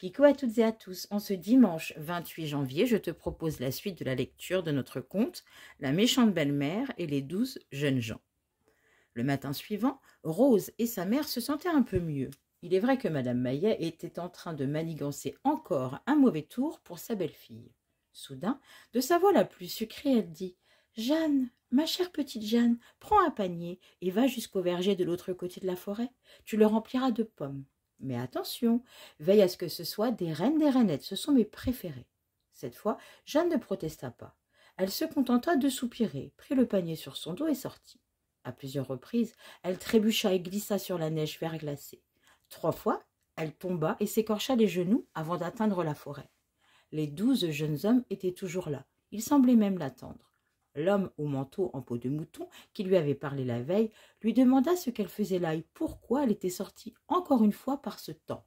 Kiko à toutes et à tous, en ce dimanche 28 janvier, je te propose la suite de la lecture de notre conte La méchante belle-mère et les douze jeunes gens. Le matin suivant, Rose et sa mère se sentaient un peu mieux. Il est vrai que Madame Maillet était en train de manigancer encore un mauvais tour pour sa belle-fille. Soudain, de sa voix la plus sucrée, elle dit Jeanne, ma chère petite Jeanne, prends un panier et va jusqu'au verger de l'autre côté de la forêt. Tu le rempliras de pommes. Mais attention, veille à ce que ce soit des reines des reinettes, ce sont mes préférées. Cette fois, Jeanne ne protesta pas. Elle se contenta de soupirer, prit le panier sur son dos et sortit. À plusieurs reprises, elle trébucha et glissa sur la neige verglacée. Trois fois, elle tomba et s'écorcha les genoux avant d'atteindre la forêt. Les douze jeunes hommes étaient toujours là. Ils semblaient même l'attendre. L'homme au manteau en peau de mouton, qui lui avait parlé la veille, lui demanda ce qu'elle faisait là et pourquoi elle était sortie encore une fois par ce temps.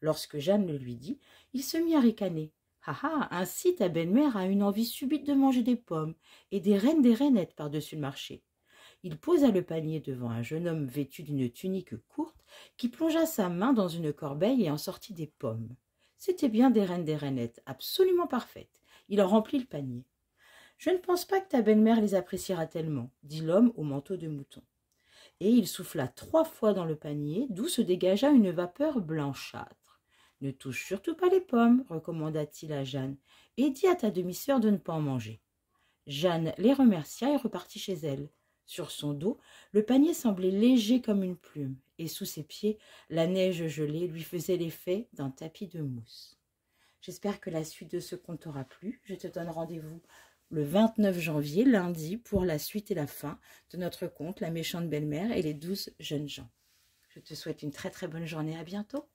Lorsque Jeanne le lui dit, il se mit à ricaner. Ah ah, ainsi ta belle-mère a une envie subite de manger des pommes et des reines des rainettes par-dessus le marché. Il posa le panier devant un jeune homme vêtu d'une tunique courte qui plongea sa main dans une corbeille et en sortit des pommes. C'étaient bien des reines des rainettes, absolument parfaites. Il en remplit le panier. Je ne pense pas que ta belle-mère les appréciera tellement, dit l'homme au manteau de mouton. Et il souffla trois fois dans le panier, d'où se dégagea une vapeur blanchâtre. Ne touche surtout pas les pommes, recommanda-t-il à Jeanne, et dis à ta demi-sœur de ne pas en manger. Jeanne les remercia et repartit chez elle. Sur son dos, le panier semblait léger comme une plume, et sous ses pieds, la neige gelée lui faisait l'effet d'un tapis de mousse. J'espère que la suite de ce conte aura plu. Je te donne rendez-vous le 29 janvier, lundi, pour la suite et la fin de notre conte La méchante belle-mère et les douze jeunes gens. Je te souhaite une très très bonne journée, à bientôt.